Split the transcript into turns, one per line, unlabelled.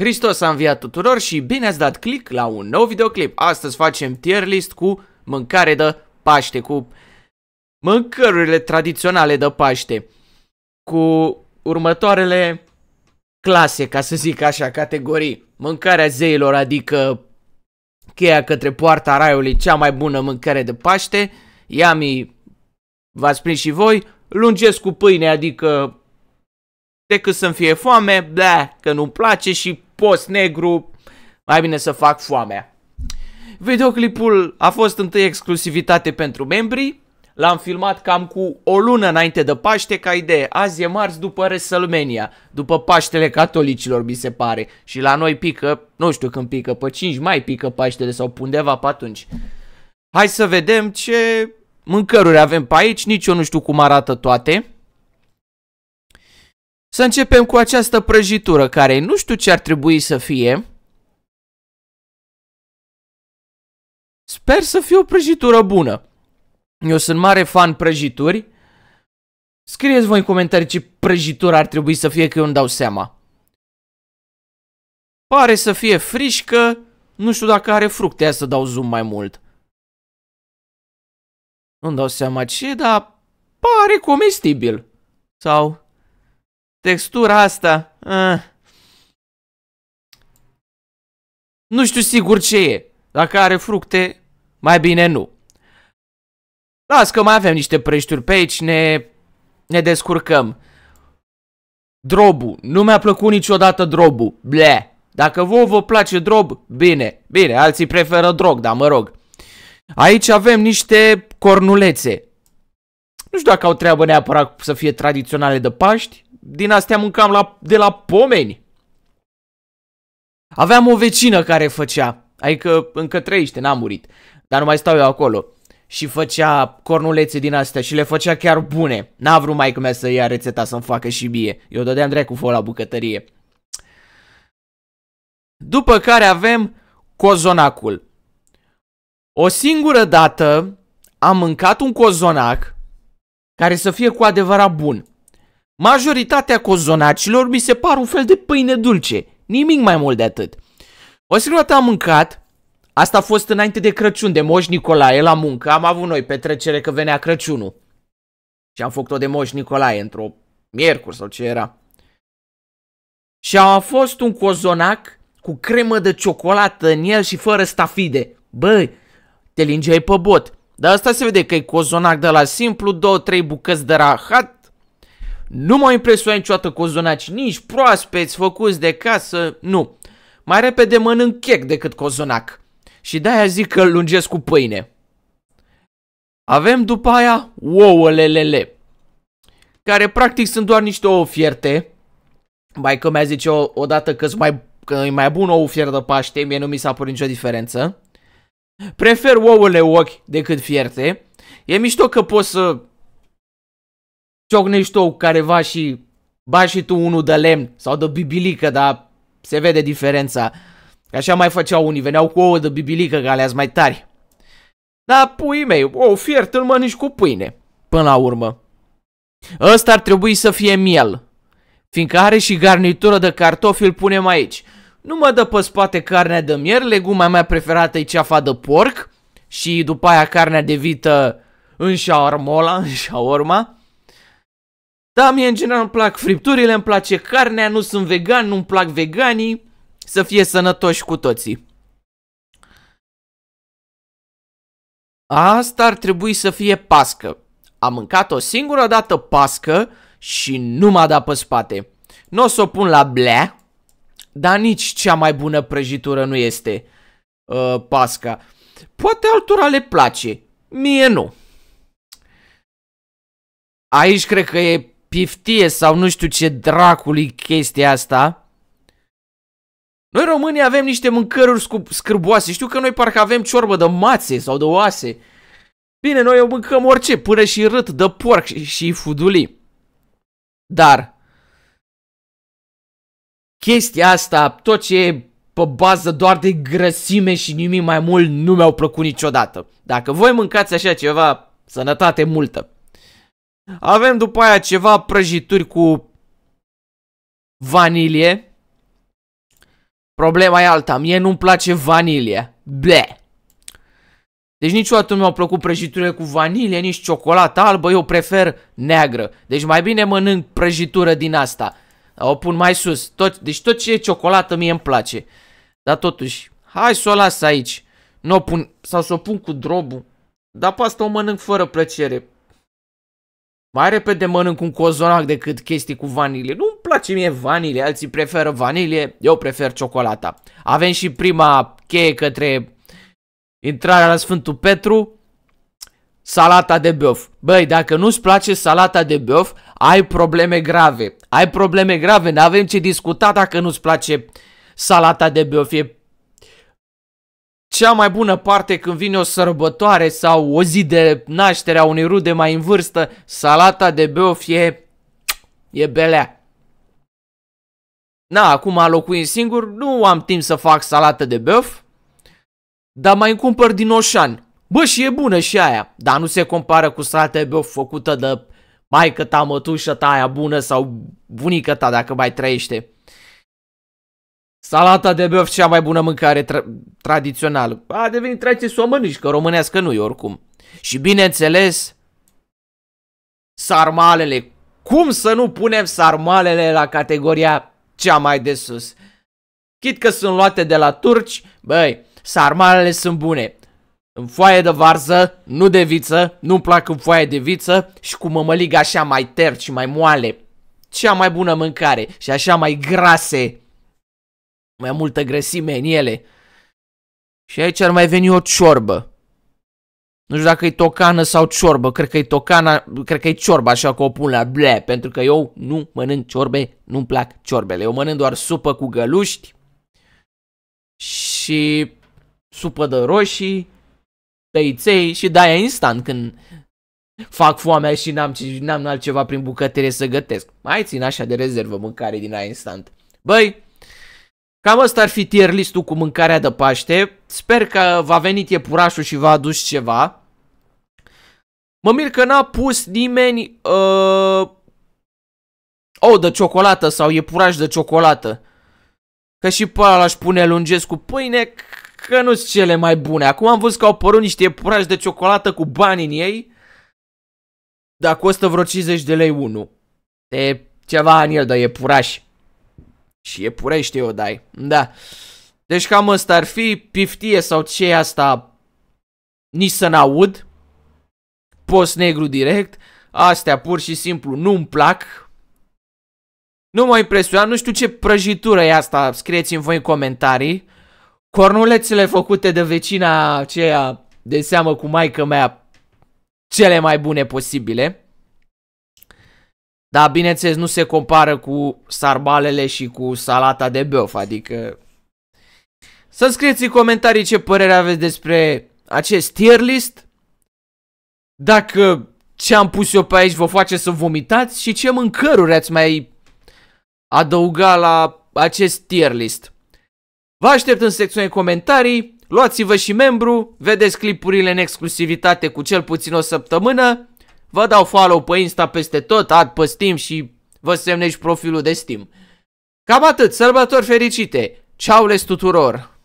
Hristos a înviat tuturor și bine ați dat click la un nou videoclip. Astăzi facem tier list cu mâncare de Paște, cu mâncărurile tradiționale de Paște. Cu următoarele clase, ca să zic așa, categorii. Mâncarea zeilor, adică cheia către poarta raiului, cea mai bună mâncare de Paște. Iami, v-ați prins și voi. Lungesc cu pâine, adică decât să-mi fie foame, da, că nu-mi place și post negru, mai bine să fac foamea. Videoclipul a fost întâi exclusivitate pentru membrii, L-am filmat cam cu o lună înainte de Paște ca idee. Azi e marți după WrestleMania, după Paștele Catolicilor mi se pare. Și la noi pică, nu știu când pică, pe 5 mai pică Paștele sau undeva pe atunci. Hai să vedem ce mâncăruri avem pe aici, nici eu nu știu cum arată toate. Să începem cu această prăjitură care nu știu ce ar trebui să fie. Sper să fie o prăjitură bună. Eu sunt mare fan prăjituri. Scrieți voi în comentarii ce prăjitură ar trebui să fie că eu îmi dau seama. Pare să fie frișcă, nu știu dacă are fructe, aia să dau zoom mai mult. Nu-mi dau seama ce, dar pare comestibil. Sau... Textura asta... Eh. Nu știu sigur ce e. Dacă are fructe, mai bine nu. Las că mai avem niște preșturi pe aici, ne, ne descurcăm. Drobu. Nu mi-a plăcut niciodată drobu. Ble. Dacă vouă vă place drob, bine. Bine, alții preferă drog, dar mă rog. Aici avem niște cornulețe. Nu știu dacă au treabă neapărat să fie tradiționale de Paști din astea mâncam la, de la pomeni. Aveam o vecină care făcea, adică încă trăiește, n-a murit, dar nu mai stau eu acolo. Și făcea cornulețe din astea și le făcea chiar bune. N-a vrut mai mea să ia rețeta să-mi facă și mie. Eu dădeam drept cu la bucătărie. După care avem cozonacul. O singură dată am mâncat un cozonac care să fie cu adevărat bun. Majoritatea cozonacilor mi se par un fel de pâine dulce, nimic mai mult de atât. O singură dată am mâncat, asta a fost înainte de Crăciun, de Moș Nicolae la muncă, am avut noi petrecere că venea Crăciunul. Și am făcut-o de Moș Nicolae într-o miercuri sau ce era. Și a fost un cozonac cu cremă de ciocolată în el și fără stafide. Băi, te lingeai pe bot. Dar asta se vede că e cozonac de la simplu, două, trei bucăți de rahat, nu m-au impresionat niciodată cozonaci, nici proaspeți făcuți de casă, nu. Mai repede mănânc chec decât cozonac. Și de-aia zic că îl lungesc cu pâine. Avem după aia ouălelele, care practic sunt doar niște ouă fierte. că mi-a zice odată că mai, că e mai bun ou fier de Paște, mie nu mi s-a părut nicio diferență. Prefer ouăle ochi decât fierte. E mișto că poți să ciocnești tu careva și ba și tu unul de lemn sau de bibilică, dar se vede diferența. Așa mai făceau unii, veneau cu ouă de bibilică că alea mai tari. Dar pui mei, o fiert îl mănânci cu pâine, până la urmă. Ăsta ar trebui să fie miel, fiindcă are și garnitură de cartofi, îl punem aici. Nu mă dă pe spate carnea de mier, leguma mea preferată e ceafa de porc și după aia carnea de vită în șaormola, în șaorma. Da, mie în general îmi plac fripturile, îmi place carnea, nu sunt vegan, nu-mi plac veganii. Să fie sănătoși cu toții. Asta ar trebui să fie pască. Am mâncat o singură dată pască și nu m-a dat pe spate. Nu o să o pun la blea, dar nici cea mai bună prăjitură nu este uh, pasca. Poate altora le place, mie nu. Aici cred că e piftie sau nu știu ce dracului chestia asta. Noi românii avem niște mâncăruri scârboase. Știu că noi parcă avem ciorbă de mațe sau de oase. Bine, noi mâncăm orice, până și rât de porc și fudulii. Dar chestia asta, tot ce e pe bază doar de grăsime și nimic mai mult, nu mi-au plăcut niciodată. Dacă voi mâncați așa ceva, sănătate multă! Avem după aia ceva prăjituri cu vanilie. Problema e alta, mie nu-mi place vanilie. Ble. Deci niciodată nu mi-au plăcut prăjiturile cu vanilie, nici ciocolată albă, eu prefer neagră. Deci mai bine mănânc prăjitură din asta. O pun mai sus. Tot, deci tot ce e ciocolată mie îmi place. Dar totuși, hai să o las aici. Nu o pun, sau să o pun cu drobul. Dar pe asta o mănânc fără plăcere. Mai repede mănânc un cozonac decât chestii cu vanilie. Nu-mi place mie vanilie, alții preferă vanilie, eu prefer ciocolata. Avem și prima cheie către intrarea la Sfântul Petru, salata de băf. Băi, dacă nu-ți place salata de băf, ai probleme grave. Ai probleme grave, n-avem ce discuta dacă nu-ți place salata de băf. E cea mai bună parte când vine o sărbătoare sau o zi de naștere a unei rude mai în vârstă, salata de beof e... e belea. Na, acum locuind singur, nu am timp să fac salată de beof, dar mai îmi cumpăr din Oșan. Bă, și e bună și aia, dar nu se compară cu salata de beof făcută de maică ta, mătușă ta aia bună sau bunica ta dacă mai trăiește. Salata de băf, cea mai bună mâncare tra tradițională. A devenit tradiție să o mănânci, că românească nu e oricum. Și bineînțeles, sarmalele. Cum să nu punem sarmalele la categoria cea mai de sus? Chit că sunt luate de la turci, băi, sarmalele sunt bune. În foaie de varză, nu de viță, nu-mi plac în foaie de viță și cu mămăligă așa mai terci, mai moale. Cea mai bună mâncare și așa mai grase mai multă grăsime în ele. Și aici ar mai veni o ciorbă. Nu știu dacă e tocană sau ciorbă, cred că e tocana, cred că e ciorbă așa că o pun la ble, pentru că eu nu mănânc ciorbe, nu-mi plac ciorbele. Eu mănânc doar supă cu găluști și supă de roșii, tăiței și de-aia instant când fac foamea și n-am, n-am altceva prin bucătărie să gătesc. Mai țin așa de rezervă mâncare din aia instant. Băi, Cam asta ar fi tier listul cu mâncarea de Paște. Sper că va venit iepurașul și va adus ceva. Mă mir că n-a pus nimeni uh, ou oh, de ciocolată sau iepuraș de ciocolată. Că și pe ăla l-aș pune lungesc cu pâine, că nu sunt cele mai bune. Acum am văzut că au părut niște iepurași de ciocolată cu bani în ei. Dar costă vreo 50 de lei unul. E ceva în el de iepurași. Și e iepurește o dai. Da. Deci cam asta ar fi piftie sau ce e asta nici să n-aud. Post negru direct. Astea pur și simplu nu-mi plac. Nu mă impresionat, nu știu ce prăjitură e asta, scrieți-mi voi în comentarii. Cornulețele făcute de vecina aceea de seamă cu maica mea cele mai bune posibile. Dar bineînțeles nu se compară cu sarbalele și cu salata de băf, adică... Să scrieți în comentarii ce părere aveți despre acest tier list. Dacă ce am pus eu pe aici vă face să vomitați și ce mâncăruri ați mai adăuga la acest tier list. Vă aștept în secțiune comentarii, luați-vă și membru, vedeți clipurile în exclusivitate cu cel puțin o săptămână Vă dau follow pe Insta peste tot, ad pe Steam și vă semnești profilul de Steam. Cam atât, sărbători fericite! Ceaules tuturor!